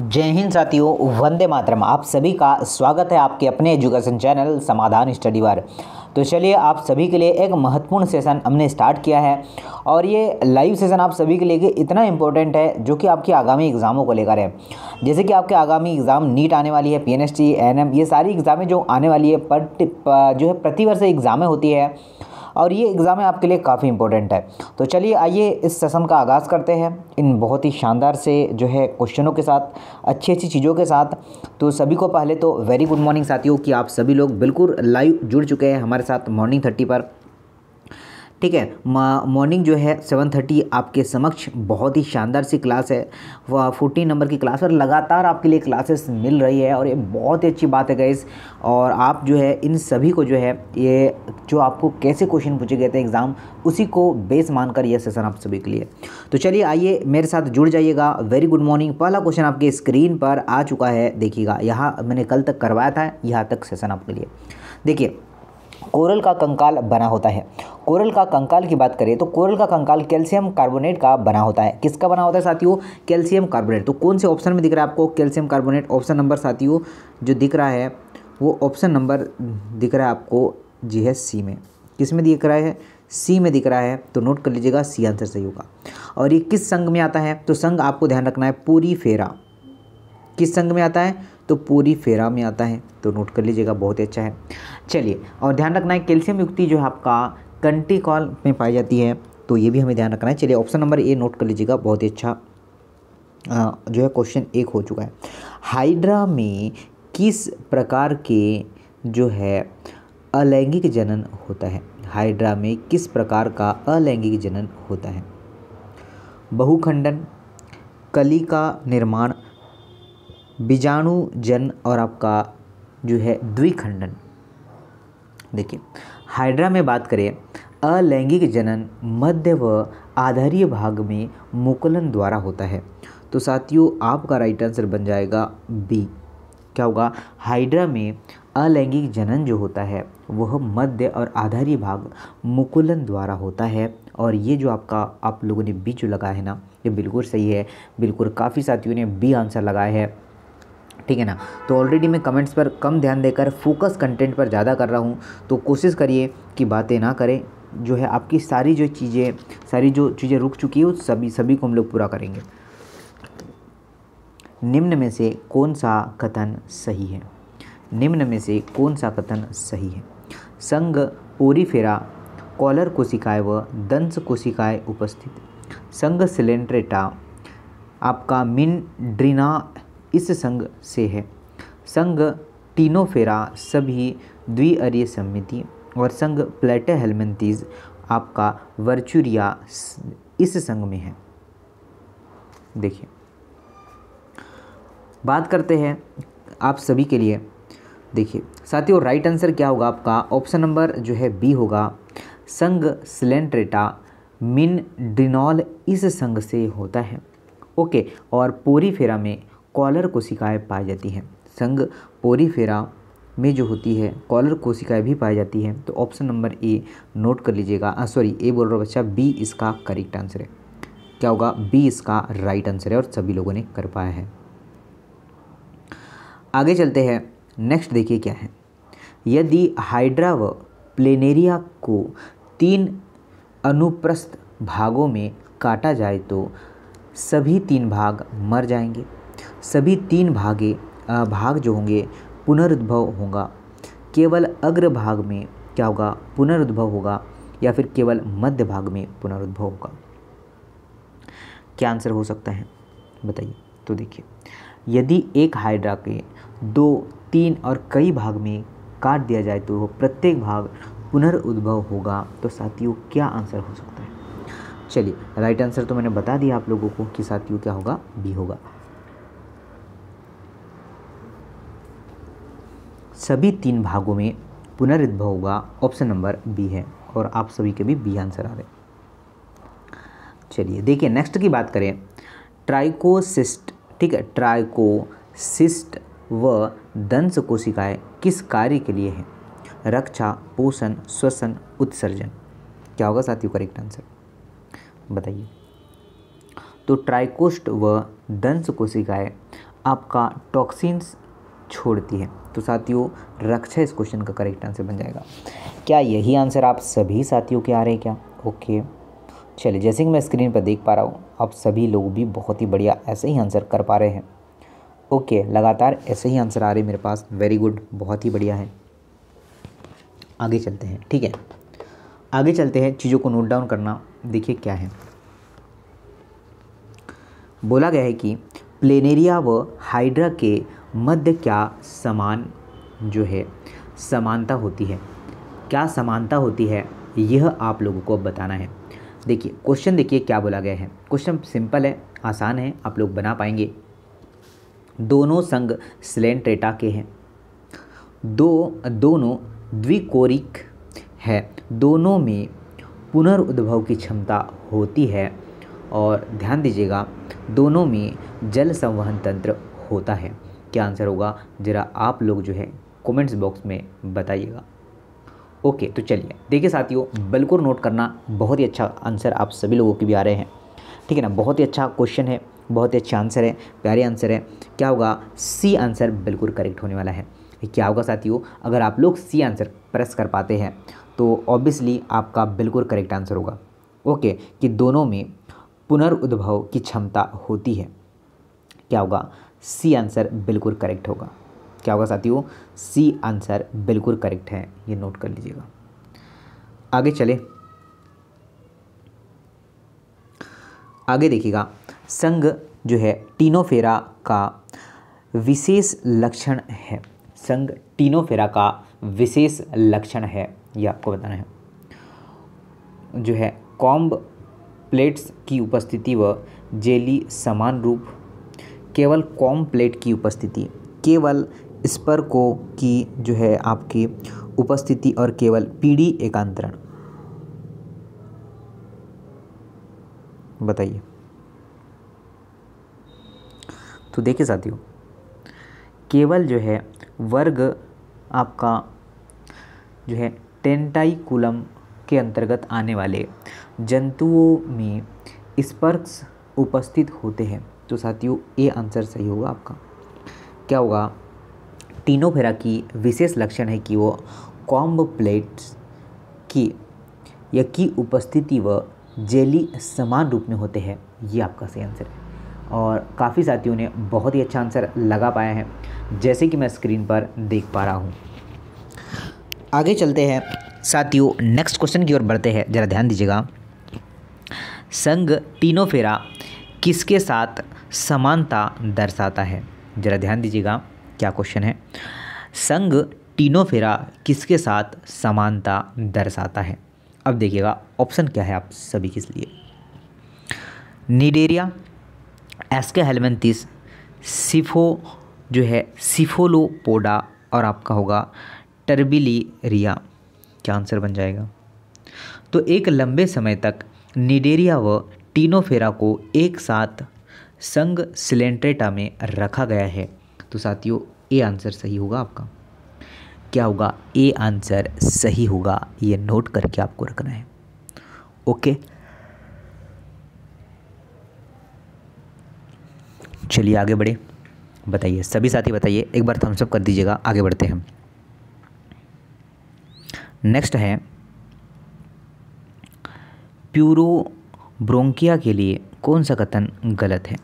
जय हिंद साथियों वंदे मातरम आप सभी का स्वागत है आपके अपने एजुकेशन चैनल समाधान स्टडी बार तो चलिए आप सभी के लिए एक महत्वपूर्ण सेशन हमने स्टार्ट किया है और ये लाइव सेशन आप सभी के लिए इतना इम्पोर्टेंट है जो कि आपके आगामी एग्ज़ामों को लेकर है जैसे कि आपके आगामी एग्ज़ाम नीट आने वाली है पी एन ये सारी एग्ज़ामें जो आने वाली है पर जो है प्रतिवर्ष एग्ज़ामें होती है और ये एग्ज़ाम आपके लिए काफ़ी इंपॉर्टेंट है तो चलिए आइए इस सेशन का आगाज़ करते हैं इन बहुत ही शानदार से जो है क्वेश्चनों के साथ अच्छी अच्छी चीज़ों के साथ तो सभी को पहले तो वेरी गुड मॉर्निंग साथियों कि आप सभी लोग बिल्कुल लाइव जुड़ चुके हैं हमारे साथ मॉर्निंग थर्टी पर ठीक है मॉर्निंग जो है सेवन थर्टी आपके समक्ष बहुत ही शानदार सी क्लास है वह फोर्टीन नंबर की क्लास और लगातार आपके लिए क्लासेस मिल रही है और ये बहुत ही अच्छी बात है गैस और आप जो है इन सभी को जो है ये जो आपको कैसे क्वेश्चन पूछे गए थे एग्ज़ाम उसी को बेस मानकर यह सेशन आप सभी के लिए तो चलिए आइए मेरे साथ जुड़ जाइएगा वेरी गुड मॉर्निंग पहला क्वेश्चन आपके स्क्रीन पर आ चुका है देखिएगा यहाँ मैंने कल तक करवाया था यहाँ तक सेशन आपके लिए देखिए कोरल का कंकाल बना होता है कोरल का कंकाल की बात करें तो कोरल का कंकाल कैल्शियम कार्बोनेट का बना होता है किसका बना होता है साथियों कैल्शियम कार्बोनेट तो कौन से ऑप्शन में दिख रहा है आपको कैल्शियम कार्बोनेट ऑप्शन नंबर साथियों जो दिख रहा है वो ऑप्शन नंबर दिख रहा है आपको जी है सी में किस में दिख रहा है सी में दिख रहा है तो नोट कर लीजिएगा सी आंसर सही होगा और ये किस संघ में आता है तो संघ आपको ध्यान रखना है पूरी फेरा किस संघ में आता है तो पूरी फेरा में आता है तो नोट कर लीजिएगा बहुत ही अच्छा है चलिए और ध्यान रखना है कैल्शियम युक्ति जो है आपका कंटी कॉल में पाई जाती है तो ये भी हमें ध्यान रखना है चलिए ऑप्शन नंबर ए नोट कर लीजिएगा बहुत ही अच्छा जो है क्वेश्चन एक हो चुका है हाइड्रा में किस प्रकार के जो है अलैंगिक जनन होता है हाइड्रा में किस प्रकार का अलैंगिक जनन होता है बहुखंडन कली का निर्माण बीजाणु जन और आपका जो है द्विखंडन देखिए हाइड्रा में बात करें अलैंगिक जनन मध्य व आधारीय भाग में मुकुलन द्वारा होता है तो साथियों आपका राइट आंसर बन जाएगा बी क्या होगा हाइड्रा में अलैंगिक जनन जो होता है वह मध्य और आधारीय भाग मुकुलन द्वारा होता है और ये जो आपका आप लोगों ने बी जो लगाया है ना ये बिल्कुल सही है बिल्कुल काफ़ी साथियों ने बी आंसर लगाया है ठीक है ना तो ऑलरेडी मैं कमेंट्स पर कम ध्यान देकर फोकस कंटेंट पर ज़्यादा कर रहा हूँ तो कोशिश करिए कि बातें ना करें जो है आपकी सारी जो चीज़ें सारी जो चीज़ें रुक चुकी है वो सभी सभी को हम लोग पूरा करेंगे निम्न में से कौन सा कथन सही है निम्न में से कौन सा कथन सही है संग पूरी फेरा कॉलर कोशिकाएं व दंश कोशिकाएं उपस्थित संग सिलेंट्रेटा आपका मिन ड्रिना इस संघ से है संघ टीनोफेरा सभी द्विअरीय समिति और संघ प्लेटे हेलमेंतीज आपका वर्चुरिया इस संघ में है देखिए बात करते हैं आप सभी के लिए देखिए साथियों राइट आंसर क्या होगा आपका ऑप्शन नंबर जो है बी होगा संघ सिलेंट्रेटा मिन डिनॉल इस संघ से होता है ओके और पोरीफेरा में कॉलर कोशिकाएँ पाई जाती हैं संग पोरीफेरा में जो होती है कॉलर कोशिकाएं भी पाई जाती हैं तो ऑप्शन नंबर ए नोट कर लीजिएगा सॉरी ए बोल रहा हूँ बच्चा बी इसका करेक्ट आंसर है क्या होगा बी इसका राइट आंसर है और सभी लोगों ने कर पाया है आगे चलते हैं नेक्स्ट देखिए क्या है यदि हाइड्रा व प्लेनेरिया को तीन अनुप्रस्थ भागों में काटा जाए तो सभी तीन भाग मर जाएंगे सभी तीन भागे भाग जो होंगे पुनरुद्भव होगा केवल अग्र भाग में क्या होगा पुनरुद्भव होगा या फिर केवल मध्य भाग में पुनरुद्भव होगा क्या आंसर हो सकता है बताइए तो देखिए यदि एक हाइड्रा के दो तीन और कई भाग में काट दिया जाए तो वो प्रत्येक भाग पुनर्उद्भव होगा तो साथियों क्या आंसर हो सकता है चलिए राइट आंसर तो मैंने बता दिया आप लोगों को कि साथियों क्या होगा बी होगा सभी तीन भागों में पुनरुद्भव होगा ऑप्शन नंबर बी है और आप सभी के भी बी आंसर आ रहे चलिए देखिए नेक्स्ट की बात करें ट्राइकोसिस्ट ठीक है ट्राइकोसिस्ट व दंश कोशिकाएँ किस कार्य के लिए हैं रक्षा पोषण श्वसन उत्सर्जन क्या होगा साथियों करेक्ट आंसर बताइए तो ट्राइकोस्ट व दंश कोशिकाएँ आपका टॉक्सिन्स छोड़ती है तो साथियों रक्षा इस क्वेश्चन का करेक्ट आंसर बन जाएगा क्या यही आंसर आप सभी साथियों के आ रहे हैं क्या ओके चलिए जैसे कि मैं स्क्रीन पर देख पा रहा हूँ आप सभी लोग भी बहुत ही बढ़िया ऐसे ही आंसर कर पा रहे हैं ओके लगातार ऐसे ही आंसर आ रहे हैं मेरे पास वेरी गुड बहुत ही बढ़िया है आगे चलते हैं ठीक है आगे चलते हैं चीज़ों को नोट डाउन करना देखिए क्या है बोला गया है कि प्लेनेरिया व हाइड्रा के मध्य क्या समान जो है समानता होती है क्या समानता होती है यह आप लोगों को बताना है देखिए क्वेश्चन देखिए क्या बोला गया है क्वेश्चन सिंपल है आसान है आप लोग बना पाएंगे दोनों संग स्लेंट्रेटा के हैं दो दोनों द्विकोरिक है दोनों में पुनर्उद्भव की क्षमता होती है और ध्यान दीजिएगा दोनों में जल संवहन तंत्र होता है क्या आंसर होगा ज़रा आप लोग जो है कमेंट्स बॉक्स में बताइएगा ओके तो चलिए देखिए साथियों बिल्कुल नोट करना बहुत ही अच्छा आंसर आप सभी लोगों के भी आ रहे हैं ठीक है ना बहुत ही अच्छा क्वेश्चन है बहुत ही अच्छा आंसर है प्यारे आंसर है क्या होगा सी आंसर बिल्कुल करेक्ट होने वाला है क्या होगा साथियों अगर आप लोग सी आंसर प्रेस कर पाते हैं तो ऑब्वियसली आपका बिल्कुल करेक्ट आंसर होगा ओके कि दोनों में पुनर्उद्भव की क्षमता होती है क्या होगा सी आंसर बिल्कुल करेक्ट होगा क्या होगा साथियों सी आंसर बिल्कुल करेक्ट है ये नोट कर लीजिएगा आगे चले आगे देखिएगा संघ जो है टीनोफेरा का विशेष लक्षण है संघ टीनोफेरा का विशेष लक्षण है ये आपको बताना है जो है कॉम्ब प्लेट्स की उपस्थिति व जेली समान रूप केवल कॉम प्लेट की उपस्थिति केवल स्पर को की जो है आपकी उपस्थिति और केवल पीढ़ी एकांतरण बताइए तो देखिए साथियों केवल जो है वर्ग आपका जो है टेंटाइकुलम के अंतर्गत आने वाले जंतुओं में स्पर्श उपस्थित होते हैं तो साथियों ए आंसर सही होगा आपका क्या होगा टीनोफेरा की विशेष लक्षण है कि वो कॉम्ब प्लेट्स की या की उपस्थिति व जेली समान रूप में होते हैं ये आपका सही आंसर है और काफ़ी साथियों ने बहुत ही अच्छा आंसर लगा पाया है जैसे कि मैं स्क्रीन पर देख पा रहा हूँ आगे चलते हैं साथियों नेक्स्ट क्वेश्चन की ओर बढ़ते हैं ज़रा ध्यान दीजिएगा संघ टीनोफेरा किसके साथ समानता दर्शाता है जरा ध्यान दीजिएगा क्या क्वेश्चन है संघ टीनोफेरा किसके साथ समानता दर्शाता है अब देखिएगा ऑप्शन क्या है आप सभी के लिए निडेरिया एसके हेलमेंथिस सिफो जो है सिफोलोपोडा और आपका होगा टर्बिलीरिया क्या आंसर बन जाएगा तो एक लंबे समय तक निडेरिया व तीनों फेरा को एक साथ संग सिलेंट्रेटा में रखा गया है तो साथियों ए आंसर सही होगा आपका क्या होगा ए आंसर सही होगा ये नोट करके आपको रखना है ओके चलिए आगे बढ़े बताइए सभी साथी बताइए एक बार थम्सअप कर दीजिएगा आगे बढ़ते हैं नेक्स्ट है प्यूरो ब्रोंकिया के लिए कौन सा कथन गलत है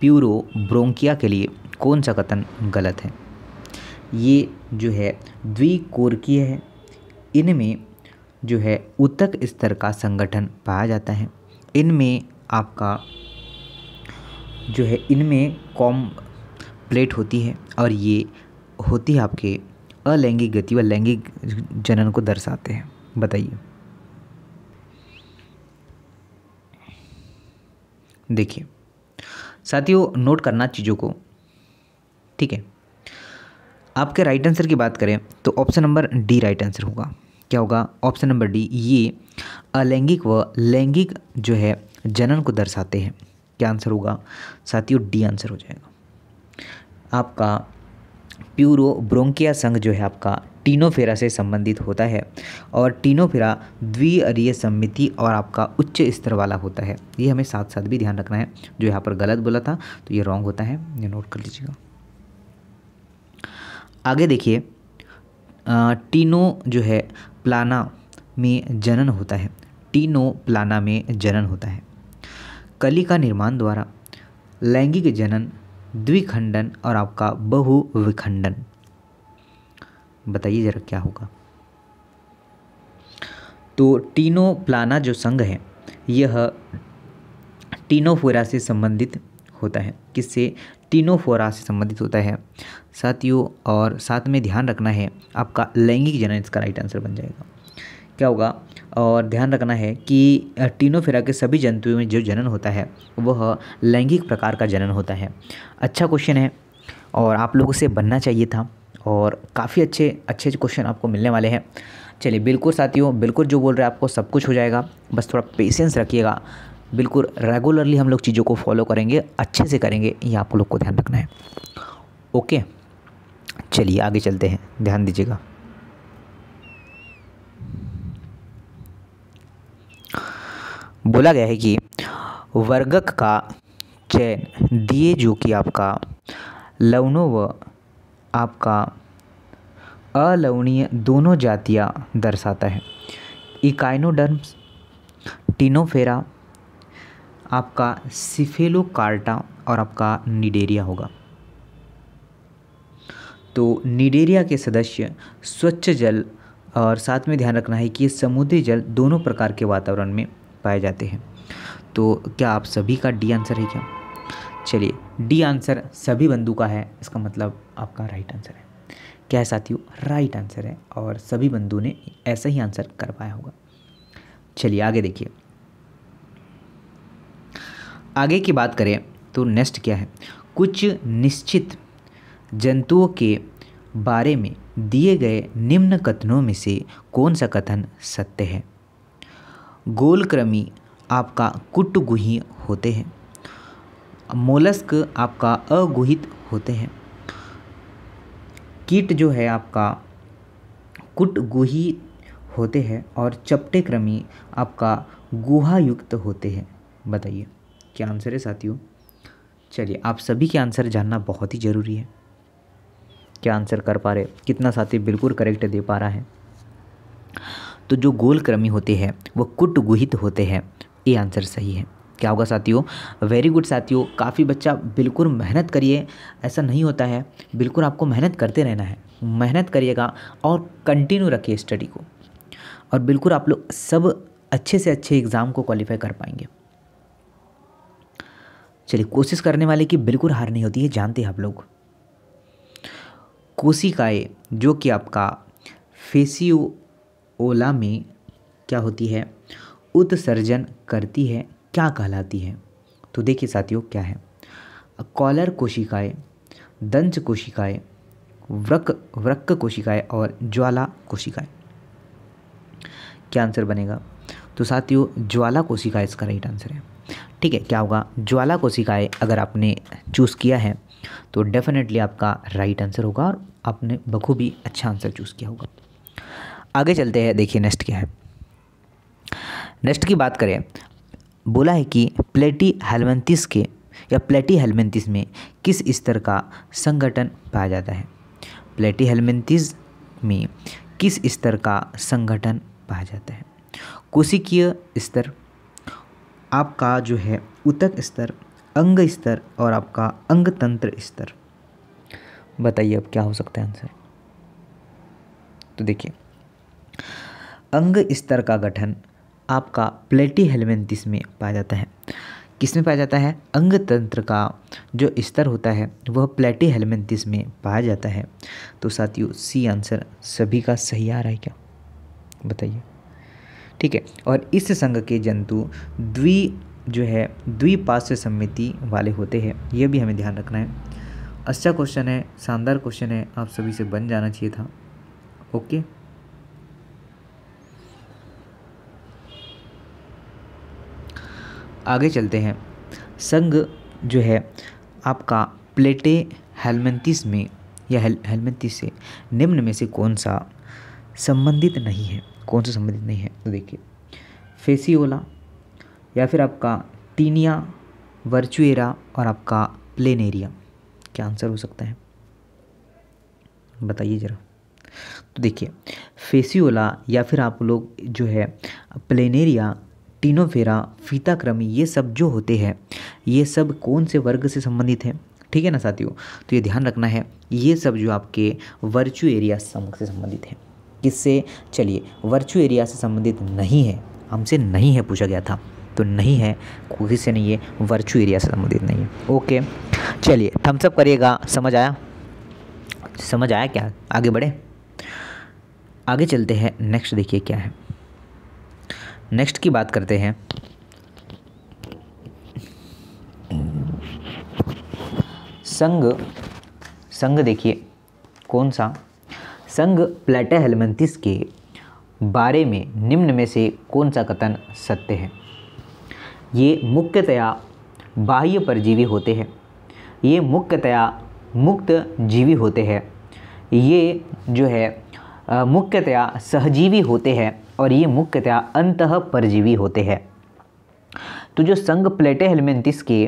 प्यूरो ब्रोंकिया के लिए कौन सा कथन गलत है ये जो है द्विकोरकीय है इनमें जो है उतक स्तर का संगठन पाया जाता है इनमें आपका जो है इनमें कॉम प्लेट होती है और ये होती है आपके अलैंगिक गति व लैंगिक जनन को दर्शाते हैं बताइए देखिए साथियों नोट करना चीज़ों को ठीक है आपके राइट आंसर की बात करें तो option number D right answer होगा क्या होगा ऑप्शन नंबर डी ये अलैंगिक व लैंगिक जो है जनन को दर्शाते हैं क्या आंसर होगा साथियों डी आंसर हो जाएगा आपका प्यूरो ब्रोंकिया संघ जो है आपका टीनोफेरा से संबंधित होता है और टीनोफेरा द्विअरीय सम्मिति और आपका उच्च स्तर वाला होता है ये हमें साथ साथ भी ध्यान रखना है जो यहाँ पर गलत बोला था तो ये रॉन्ग होता है ये नोट कर लीजिएगा आगे देखिए टीनो जो है प्लाना में जनन होता है टीनो प्लाना में जनन होता है कली का निर्माण द्वारा लैंगिक जनन द्विखंडन और आपका बहुविखंडन बताइए ज़रा क्या होगा तो टीनो प्लाना जो संघ है यह टीनोफोरा से संबंधित होता है किससे टीनोफोरा से संबंधित होता है साथियों और साथ में ध्यान रखना है आपका लैंगिक जनन इसका राइट आंसर बन जाएगा क्या होगा और ध्यान रखना है कि टीनोफेरा के सभी जंतुओं में जो जनन होता है वह लैंगिक प्रकार का जनन होता है अच्छा क्वेश्चन है और आप लोगों से बनना चाहिए था और काफ़ी अच्छे अच्छे क्वेश्चन आपको मिलने वाले हैं चलिए बिल्कुल साथियों बिल्कुल जो बोल रहे हैं आपको सब कुछ हो जाएगा बस थोड़ा पेशेंस रखिएगा बिल्कुल रेगुलरली हम लोग चीज़ों को फॉलो करेंगे अच्छे से करेंगे ये आप लोग को ध्यान रखना है ओके चलिए आगे चलते हैं ध्यान दीजिएगा बोला गया है कि वर्गक का चयन दिए जो कि आपका लवणों व आपका अलवणीय दोनों जातियाँ दर्शाता है इकाइनोडर्म्स टीनोफेरा आपका सिफेलोकार्टा और आपका निडेरिया होगा तो निडेरिया के सदस्य स्वच्छ जल और साथ में ध्यान रखना है कि समुद्री जल दोनों प्रकार के वातावरण में पाए जाते हैं तो क्या आप सभी का डी आंसर है क्या चलिए डी आंसर सभी बंधु का है इसका मतलब आपका राइट आंसर है क्या है साथियों राइट आंसर है और सभी बंधुओं ने ऐसा ही आंसर कर पाया होगा चलिए आगे देखिए आगे की बात करें तो नेक्स्ट क्या है कुछ निश्चित जंतुओं के बारे में दिए गए निम्न कथनों में से कौन सा कथन सत्य है गोलक्रमी आपका कुटगुही होते हैं मोलस्क आपका अगुहित होते हैं कीट जो है आपका कुट गुही होते हैं और चपटे क्रमी आपका गुहा युक्त होते हैं बताइए क्या आंसर है साथियों चलिए आप सभी के आंसर जानना बहुत ही ज़रूरी है क्या आंसर कर पा रहे कितना साथी बिल्कुल करेक्ट दे पा रहा है तो जो गोल क्रमी होते हैं वह गुहित होते हैं ये आंसर सही है क्या होगा साथियों वेरी गुड साथियों काफ़ी बच्चा बिल्कुल मेहनत करिए ऐसा नहीं होता है बिल्कुल आपको मेहनत करते रहना है मेहनत करिएगा और कंटिन्यू रखिए स्टडी को और बिल्कुल आप लोग सब अच्छे से अच्छे एग्ज़ाम को क्वालिफाई कर पाएंगे चलिए कोशिश करने वाले की बिल्कुल हार नहीं होती है जानते हैं आप लोग कोशिकाएं जो कि आपका फेसियोला में क्या होती है उत्सर्जन करती है क्या कहलाती है तो देखिए साथियों क्या है कॉलर कोशिकाएं दंश कोशिकाएं व्रक व्रक कोशिकाएं और ज्वाला कोशिकाएं क्या आंसर बनेगा तो साथियों ज्वाला कोशिका इसका राइट आंसर है ठीक है क्या होगा ज्वाला कोशिकाएं अगर आपने चूज़ किया है तो डेफिनेटली आपका राइट आंसर होगा और आपने बखूबी अच्छा आंसर चूज़ किया होगा आगे चलते हैं देखिए नेक्स्ट क्या है नेक्स्ट की बात करें बोला है कि प्लेटी हेलमेंथिस के या प्लेटी हेलमेंतीस में किस स्तर का संगठन पाया जाता है प्लेटी हेलमेंथिस में किस स्तर का संगठन पाया जाता है कोशिकीय स्तर आपका जो है उतक स्तर अंग स्तर और आपका अंग तंत्र स्तर बताइए अब क्या हो सकता है आंसर तो देखिए अंग स्तर का गठन आपका प्लेटी हेलमेंथिस में पाया जाता है किसमें पाया जाता है अंग तंत्र का जो स्तर होता है वह प्लेटी हेलमेंथिस में पाया जाता है तो साथियों सी आंसर सभी का सही आ रहा है क्या बताइए ठीक है और इस संघ के जंतु द्वि जो है द्विपाश्य सम्मिति वाले होते हैं यह भी हमें ध्यान रखना है अच्छा क्वेश्चन है शानदार क्वेश्चन है आप सभी से बन जाना चाहिए था ओके आगे चलते हैं संघ जो है आपका प्लेटे हेलमेंतीस में या हेलमेंतीस से निम्न में से कौन सा संबंधित नहीं है कौन सा संबंधित नहीं है तो देखिए फेसिओला या फिर आपका टीनिया वर्चुएरा और आपका प्लेनेरिया क्या आंसर हो सकता है बताइए ज़रा तो देखिए फेसिओला या फिर आप लोग जो है प्लेनेरिया टीनोफेरा फीताक्रम ये सब जो होते हैं ये सब कौन से वर्ग से संबंधित हैं ठीक है ना साथियों तो ये ध्यान रखना है ये सब जो आपके वर्चू एरिया समूह से संबंधित है किससे चलिए वर्चू एरिया से संबंधित नहीं है हमसे नहीं है पूछा गया था तो नहीं है कोई से नहीं है वर्चू एरिया से संबंधित नहीं है ओके चलिए थम्सअप करिएगा समझ आया समझ आया क्या आगे बढ़े आगे चलते हैं नेक्स्ट देखिए क्या है नेक्स्ट की बात करते हैं संघ संघ देखिए कौन सा संघ प्लेटे हेलमेंथिस के बारे में निम्न में से कौन सा कथन सत्य है ये मुख्यतया बाह्य परजीवी होते हैं ये मुख्यतया मुक्त जीवी होते हैं ये जो है मुख्यतया सहजीवी होते हैं और ये मुख्यतः अंत परजीवी होते हैं तो जो संघ प्लेटे हेलमेंथिस के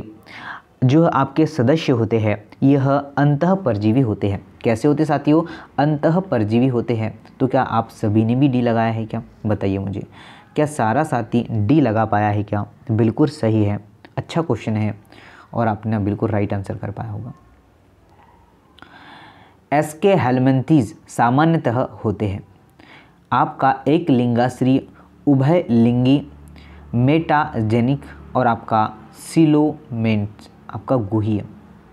जो आपके सदस्य होते हैं यह अंत परजीवी होते हैं कैसे होते साथियों अंत परजीवी होते हैं तो क्या आप सभी ने भी डी लगाया है क्या बताइए मुझे क्या सारा साथी डी लगा पाया है क्या बिल्कुल सही है अच्छा क्वेश्चन है और आपने बिल्कुल राइट आंसर कर पाया होगा एस के हेलमेंथीज सामान्यतः होते हैं आपका एक लिंगाश्री उभय लिंगी मेटाजेनिक और आपका सिलोमेंट आपका गुही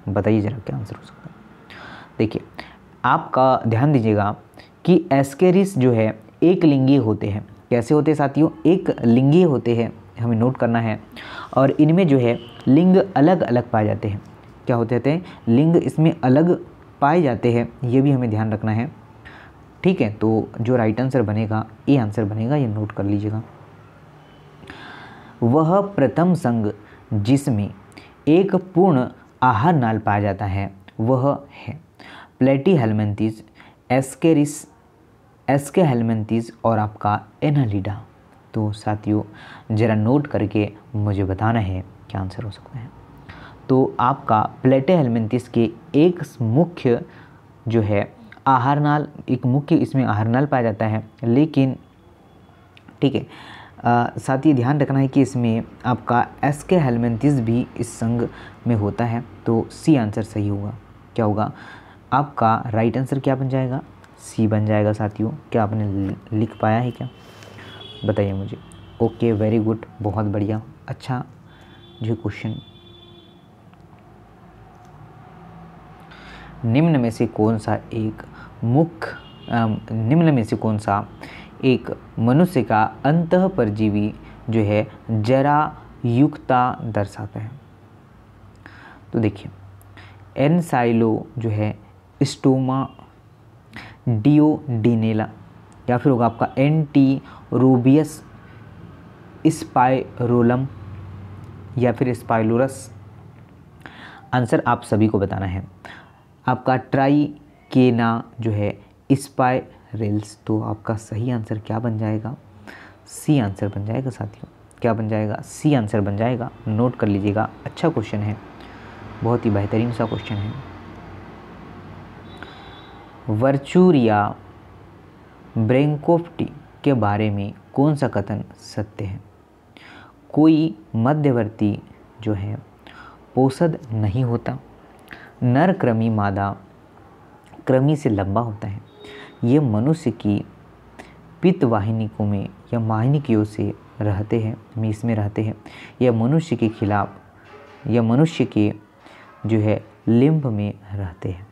बताइए ज़रा क्या आंसर हो सकता है देखिए आपका ध्यान दीजिएगा कि एस्केरिस जो है एक लिंगी होते हैं कैसे होते हैं साथियों एक लिंगी होते हैं हमें नोट करना है और इनमें जो है लिंग अलग अलग पाए जाते हैं क्या होते रहते हैं लिंग इसमें अलग पाए जाते हैं ये भी हमें ध्यान रखना है ठीक है तो जो राइट आंसर बनेगा ए आंसर बनेगा ये नोट कर लीजिएगा वह प्रथम संग जिसमें एक पूर्ण आहार नाल पाया जाता है वह है प्लेटी हेलमेंटिस एस्केरिस एस्के हेलमेंटिस और आपका एनालिडा तो साथियों ज़रा नोट करके मुझे बताना है क्या आंसर हो सकता है तो आपका प्लेटे हेलमेंटिस के एक मुख्य जो है आहार नाल एक मुख्य इसमें आहार नाल पाया जाता है लेकिन ठीक है साथ ही ध्यान रखना है कि इसमें आपका एस के हेलमेंथिस भी इस संघ में होता है तो सी आंसर सही होगा क्या होगा आपका राइट आंसर क्या बन जाएगा सी बन जाएगा साथियों क्या आपने लिख पाया है क्या बताइए मुझे ओके वेरी गुड बहुत बढ़िया अच्छा जो क्वेश्चन निम्न में से कौन सा एक मुख्य निम्न में से कौन सा एक मनुष्य का अंत परजीवी जो है जरा युक्ता दर्शाता है तो देखिए एनसाइलो जो है स्टोमा डिओडिनेला या फिर होगा आपका एंटी रोबियस स्पायरोलम या फिर स्पाइलोरस आंसर आप सभी को बताना है आपका ट्राई केना जो है स्पाई रेल्स तो आपका सही आंसर क्या बन जाएगा सी आंसर बन जाएगा साथियों क्या बन जाएगा सी आंसर बन जाएगा नोट कर लीजिएगा अच्छा क्वेश्चन है बहुत ही बेहतरीन सा क्वेश्चन है वर्चूरिया ब्रेंकोफ्टी के बारे में कौन सा कथन सत्य है कोई मध्यवर्ती जो है पोषद नहीं होता नरक्रमी मादा क्रमी से लंबा होता है ये मनुष्य की पित्त वाहिनिकों में या वाहिनिकियों से रहते हैं इसमें रहते हैं या मनुष्य के खिलाफ या मनुष्य के जो है लिम्ब में रहते हैं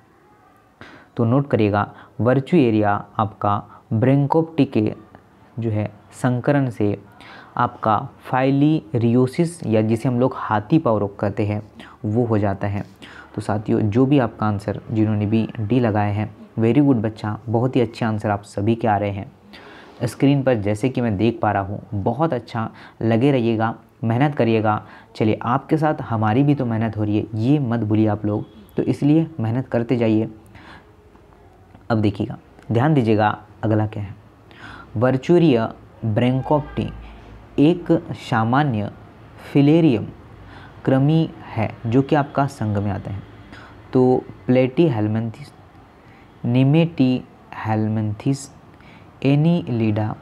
तो नोट करिएगा वर्चु एरिया आपका ब्रेंकोप्टी के जो है संकरण से आपका फाइलीरियोसिस या जिसे हम लोग हाथी पाव रोग कहते हैं वो हो जाता है तो साथियों जो भी आपका आंसर जिन्होंने भी डी लगाए हैं वेरी गुड बच्चा बहुत ही अच्छे आंसर आप सभी के आ रहे हैं स्क्रीन पर जैसे कि मैं देख पा रहा हूँ बहुत अच्छा लगे रहिएगा मेहनत करिएगा चलिए आपके साथ हमारी भी तो मेहनत हो रही है ये मत भूलिए आप लोग तो इसलिए मेहनत करते जाइए अब देखिएगा ध्यान दीजिएगा अगला क्या है वर्चुरिया ब्रेंकॉप्टी एक सामान्य फिलेरियम क्रमी है जो कि आपका संघ में आता है तो Platyhelminthes Nemathelminthes Annelida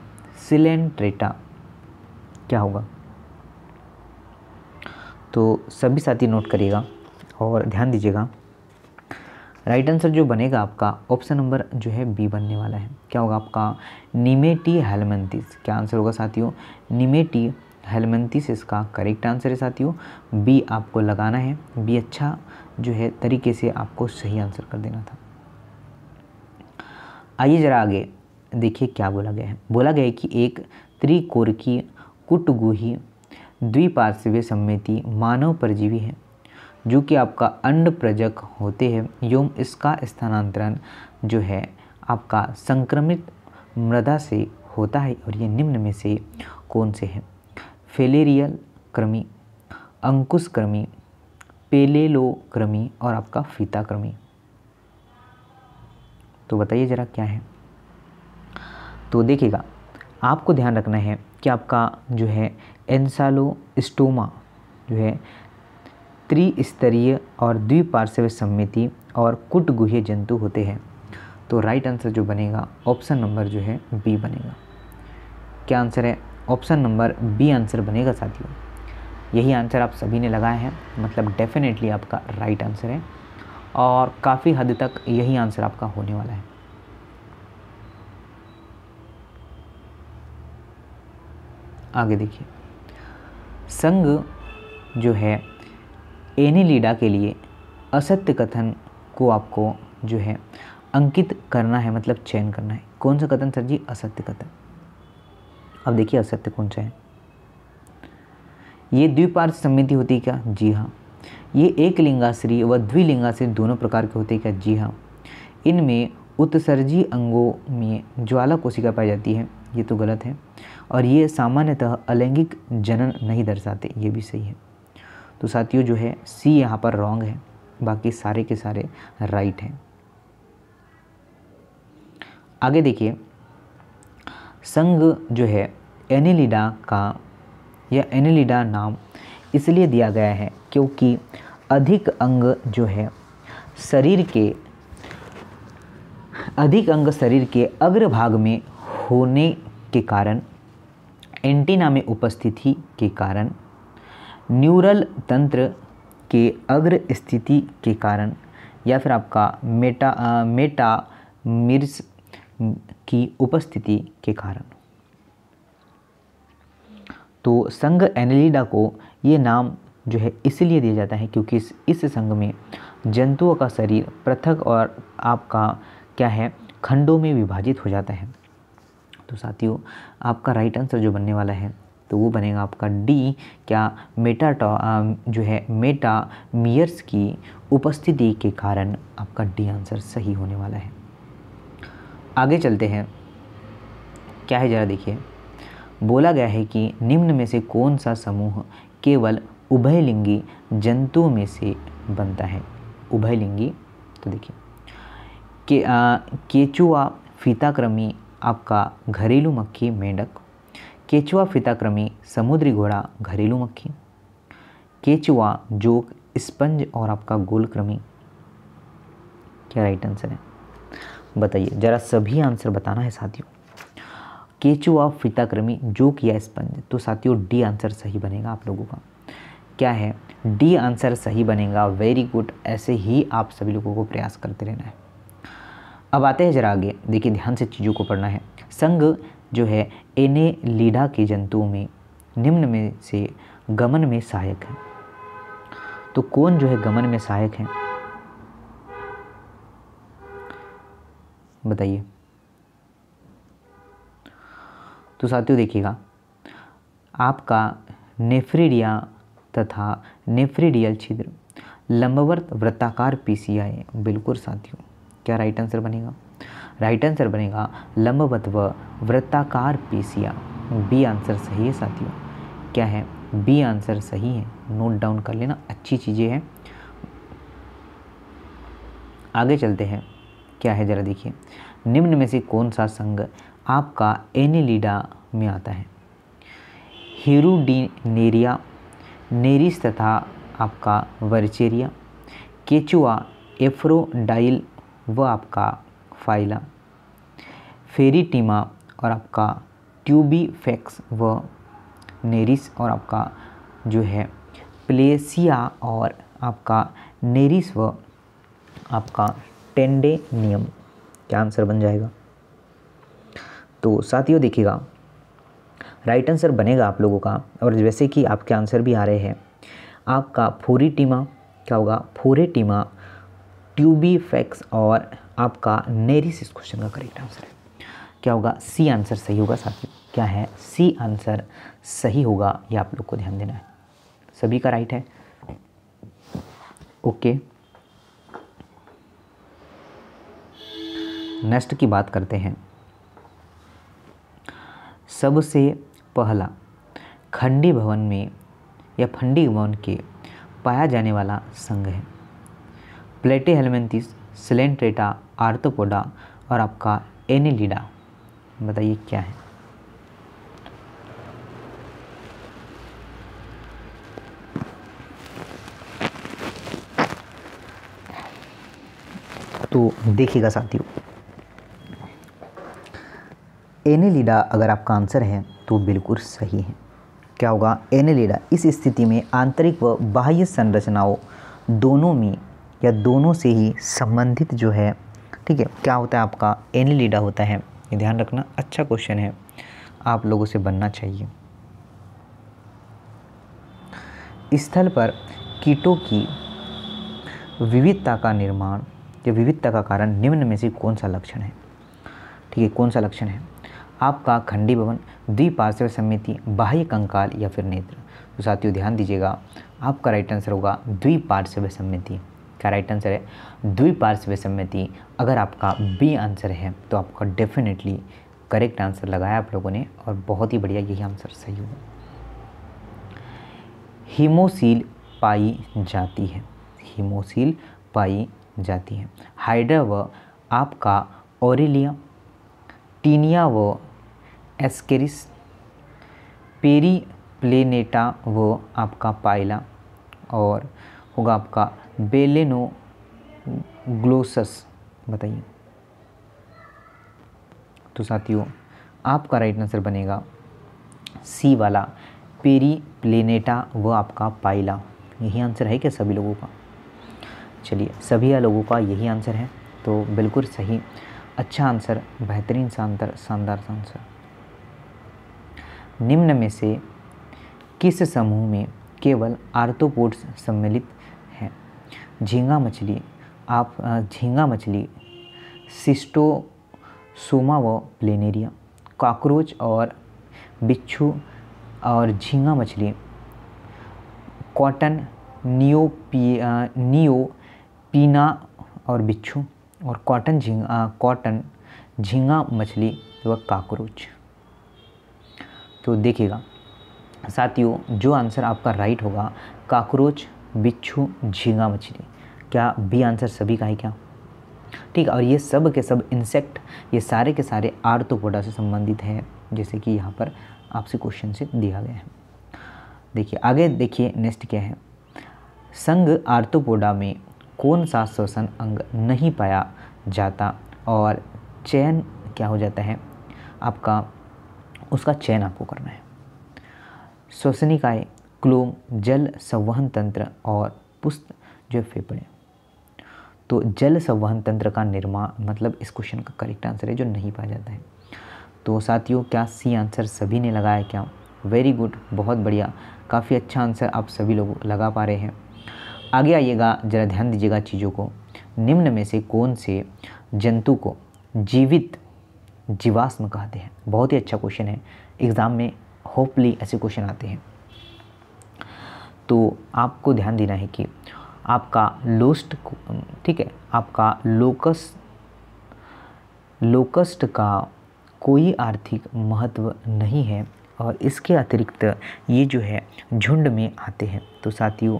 Coelenterata क्या होगा तो सभी साथी नोट करिएगा और ध्यान दीजिएगा राइट आंसर जो बनेगा आपका ऑप्शन नंबर जो है बी बनने वाला है क्या होगा आपका निमेटी हेलमेंथिस क्या आंसर होगा साथियों निमेटी हेलमेंथिस इसका करेक्ट आंसर है साथियों बी आपको लगाना है बी अच्छा जो है तरीके से आपको सही आंसर कर देना था आइए ज़रा आगे देखिए क्या बोला गया है बोला गया है कि एक त्रिकोर की कुटगुही द्विपार्श्वीय सम्मिति मानव परजीवी है जो कि आपका अंड प्रजक होते हैं यौम इसका स्थानांतरण जो है आपका संक्रमित मृदा से होता है और ये निम्न में से कौन से हैं फेलेरियल कृमि अंकुश कृमि पेलेलो कृमि और आपका फीता कृमि तो बताइए ज़रा क्या है तो देखिएगा आपको ध्यान रखना है कि आपका जो है स्टोमा जो है त्रिस्तरीय और द्विपार्श्व सम्मिति और कुटगुह्य जंतु होते हैं तो राइट आंसर जो बनेगा ऑप्शन नंबर जो है बी बनेगा क्या आंसर है ऑप्शन नंबर बी आंसर बनेगा साथियों यही आंसर आप सभी ने लगाए हैं मतलब डेफिनेटली आपका राइट आंसर है और काफ़ी हद तक यही आंसर आपका होने वाला है आगे देखिए संघ जो है एनिलीडा के लिए असत्य कथन को आपको जो है अंकित करना है मतलब चयन करना है कौन सा कथन सर जी असत्य कथन अब देखिए असत्य कौन सा है ये द्विपार्थ समिति होती है क्या जी हाँ ये एक लिंगाश्री व द्विलिंगाश्री दोनों प्रकार के होते क्या जी हाँ इनमें उत्सर्जी अंगों में ज्वाला कोशिका पाई जाती है ये तो गलत है और ये सामान्यतः अलैंगिक जनन नहीं दर्शाते ये भी सही है तो साथियों जो है सी यहाँ पर रॉन्ग है बाकी सारे के सारे राइट हैं आगे देखिए संघ जो है एनिलिडा का या एनिलिडा नाम इसलिए दिया गया है क्योंकि अधिक अंग जो है शरीर के अधिक अंग शरीर के अग्रभाग में होने के कारण एंटीना में उपस्थिति के कारण न्यूरल तंत्र के अग्र स्थिति के कारण या फिर आपका मेटा आ, मेटा मिर्स की उपस्थिति के कारण तो संघ एनेलिडा को ये नाम जो है इसलिए दिया जाता है क्योंकि इस, इस संघ में जंतुओं का शरीर पृथक और आपका क्या है खंडों में विभाजित हो जाता है तो साथियों आपका राइट आंसर जो बनने वाला है तो वो बनेगा आपका डी क्या मेटाटॉ जो है मेटा मियर्स की उपस्थिति के कारण आपका डी आंसर सही होने वाला है आगे चलते हैं क्या है ज़रा देखिए बोला गया है कि निम्न में से कौन सा समूह केवल उभयलिंगी जंतुओं में से बनता है उभयलिंगी तो देखिए के आ, केचुआ फीताक्रमी आपका घरेलू मक्खी मेंढक केचुआ फीताक्रमी समुद्री घोड़ा घरेलू मक्खी केचुआ जोक स्पंज और आपका गोलक्रमी क्या राइट आंसर है बताइए ज़रा सभी आंसर बताना है साथियों केचुआ फिताक्रमी जो किया स्पंज तो साथियों डी आंसर सही बनेगा आप लोगों का क्या है डी आंसर सही बनेगा वेरी गुड ऐसे ही आप सभी लोगों को प्रयास करते रहना है अब आते हैं जरा आगे देखिए ध्यान से चीज़ों को पढ़ना है संघ जो है एने लीडा के जंतुओं में निम्न में से गमन में सहायक है तो कौन जो है गमन में सहायक है बताइए तो साथियों देखिएगा आपका नेफ्रिडिया तथा नेफ्रिडियल छिद्र लंबवर्त वृत्ताकार पीसीआई बिल्कुल साथियों क्या राइट आंसर बनेगा राइट आंसर बनेगा लंबवत व वृत्ताकार पीसिया बी आंसर सही है साथियों क्या है बी आंसर सही है नोट डाउन कर लेना अच्छी चीज़ें हैं आगे चलते हैं क्या है ज़रा देखिए निम्न में से कौन सा संघ आपका एनिलीडा में आता है नेरिया नेरिस तथा आपका वर्चेरिया केचुआ एफ्रोडाइल व आपका फाइला फेरीटीमा और आपका ट्यूबीफेक्स व नेरिस और आपका जो है प्लेसिया और आपका नेरिस व आपका टेन डे नियम क्या आंसर बन जाएगा तो साथियों देखिएगा राइट आंसर बनेगा आप लोगों का और जैसे कि आपके आंसर भी आ रहे हैं आपका फोरी टीमा क्या होगा फोरे टीमा ट्यूबी फैक्स और आपका नेरिस इस क्वेश्चन का करेक्ट आंसर है क्या होगा सी आंसर सही होगा साथियों क्या है सी आंसर सही होगा ये आप लोग को ध्यान देना है सभी का राइट है ओके okay. नेक्स्ट की बात करते हैं सबसे पहला खंडी भवन में या फंडी भवन के पाया जाने वाला संघ है प्लेटे हेलमेंटिस सिलेंट्रेटा आर्थोपोडा और आपका एनिलीडा बताइए क्या है तो देखिएगा साथियों एनेलिडा अगर आपका आंसर है तो बिल्कुल सही है क्या होगा एनेलिडा इस स्थिति में आंतरिक व बाह्य संरचनाओं दोनों में या दोनों से ही संबंधित जो है ठीक है क्या होता है आपका एनेलिडा होता है ये ध्यान रखना अच्छा क्वेश्चन है आप लोगों से बनना चाहिए स्थल पर कीटों की विविधता का निर्माण या विविधता का कारण निम्न में से कौन सा लक्षण है ठीक है कौन सा लक्षण है आपका खंडी भवन द्विपार्श्व समिति बाह्य कंकाल या फिर नेत्र तो साथियों ध्यान दीजिएगा आपका राइट आंसर होगा द्विपार्श्व समिति क्या राइट आंसर है द्विपार्श्व समिति अगर आपका बी आंसर है तो आपका डेफिनेटली करेक्ट आंसर लगाया आप लोगों ने और बहुत ही बढ़िया यही आंसर सही होगा हीमोसील पाई जाती है हीमोसील पाई जाती है हाइड्रा व आपका ओरिलिया टीनिया व एस्केरिस पेरी प्लेनेटा वो आपका पाइला और होगा आपका बेलेनो ग्लोसस बताइए तो साथियों आपका राइट आंसर बनेगा सी वाला पेरी प्लेनेटा व आपका पाइला यही आंसर है क्या सभी लोगों का चलिए सभी लोगों का यही आंसर है तो बिल्कुल सही अच्छा आंसर बेहतरीन सा शानदार सा आंसर निम्न में से किस समूह में केवल आर्थोपोड्स सम्मिलित हैं झींगा मछली आप झींगा मछली सिस्टोसोमा व प्लेनेरिया कॉकरोच और बिच्छू और झींगा मछली कॉटन नियोपी नियोपीना और बिच्छू और कॉटन झींगा कॉटन झींगा मछली व काकरोच तो देखिएगा साथियों जो आंसर आपका राइट होगा काकरोच बिच्छू झींगा मछली क्या बी आंसर सभी का है क्या ठीक और ये सब के सब इंसेक्ट ये सारे के सारे आर्थोपोडा से संबंधित है जैसे कि यहाँ पर आपसे क्वेश्चन से दिया गया है देखिए आगे देखिए नेक्स्ट क्या है संघ आर्थोपोडा में कौन सा श्वसन अंग नहीं पाया जाता और चयन क्या हो जाता है आपका उसका चयन आपको करना है श्वसनिकाय क्लोम जल संवहन तंत्र और पुस्त जो फेफड़े तो जल संवहन तंत्र का निर्माण मतलब इस क्वेश्चन का करेक्ट आंसर है जो नहीं पाया जाता है तो साथियों क्या सी आंसर सभी ने लगाया क्या वेरी गुड बहुत बढ़िया काफ़ी अच्छा आंसर आप सभी लोग लगा पा रहे हैं आगे आइएगा जरा ध्यान दीजिएगा चीज़ों को निम्न में से कौन से जंतु को जीवित जीवाश्म कहते हैं बहुत ही अच्छा क्वेश्चन है एग्ज़ाम में होपली ऐसे क्वेश्चन आते हैं तो आपको ध्यान देना है कि आपका लोस्ट ठीक है आपका लोकस लोकस्ट का कोई आर्थिक महत्व नहीं है और इसके अतिरिक्त ये जो है झुंड में आते हैं तो साथियों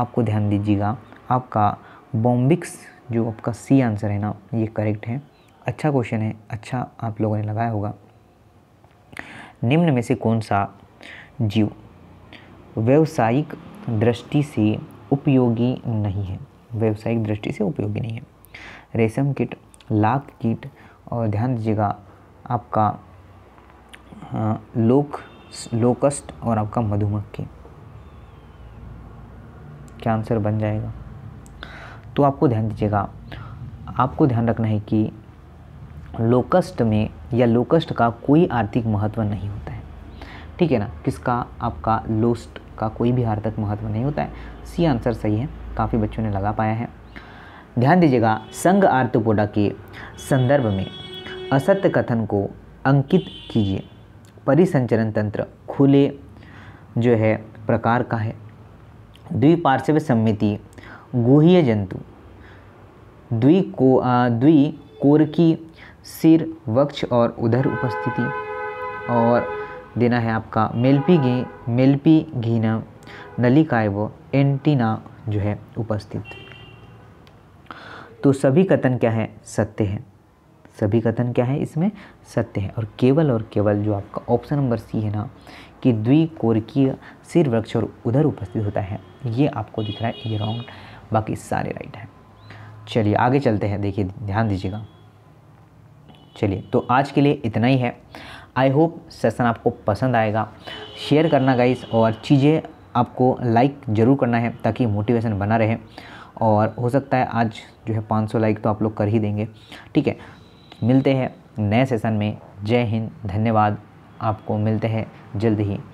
आपको ध्यान दीजिएगा आपका बॉम्बिक्स जो आपका सी आंसर है ना ये करेक्ट है अच्छा क्वेश्चन है अच्छा आप लोगों ने लगाया होगा निम्न में से कौन सा जीव व्यवसायिक दृष्टि से उपयोगी नहीं है व्यवसायिक दृष्टि से उपयोगी नहीं है रेशम कीट लाख कीट और ध्यान दीजिएगा आपका लोक लोकस्ट और आपका मधुमक्खी क्या आंसर बन जाएगा तो आपको ध्यान दीजिएगा आपको ध्यान रखना है कि लोकस्ट में या लोकस्ट का कोई आर्थिक महत्व नहीं होता है ठीक है ना किसका आपका लोस्ट का कोई भी आर्थिक महत्व नहीं होता है सी आंसर सही है काफ़ी बच्चों ने लगा पाया है ध्यान दीजिएगा संघ आर्थपोडा के संदर्भ में असत्य कथन को अंकित कीजिए परिसंचरण तंत्र खुले जो है प्रकार का है द्विपार्श्व सम्मिति गुह्य जंतु को द्वि कोर की सिर वक्ष और उधर उपस्थिति और देना है आपका मेलपी घी मेलपी घीना नलिकाए व एंटीना जो है उपस्थित तो सभी कथन क्या है सत्य है सभी कथन क्या है इसमें सत्य है और केवल और केवल जो आपका ऑप्शन नंबर सी है ना कि द्विकोरकीय सिर वृक्ष और उधर उपस्थित होता है ये आपको दिख रहा है ये रॉन्ग बाकी सारे राइट हैं चलिए आगे चलते हैं देखिए ध्यान दीजिएगा चलिए तो आज के लिए इतना ही है आई होप सेसन आपको पसंद आएगा शेयर करना गाइस और चीज़ें आपको लाइक ज़रूर करना है ताकि मोटिवेशन बना रहे और हो सकता है आज जो है 500 लाइक तो आप लोग कर ही देंगे ठीक है मिलते हैं नए सेशन में जय हिंद धन्यवाद आपको मिलते हैं जल्द ही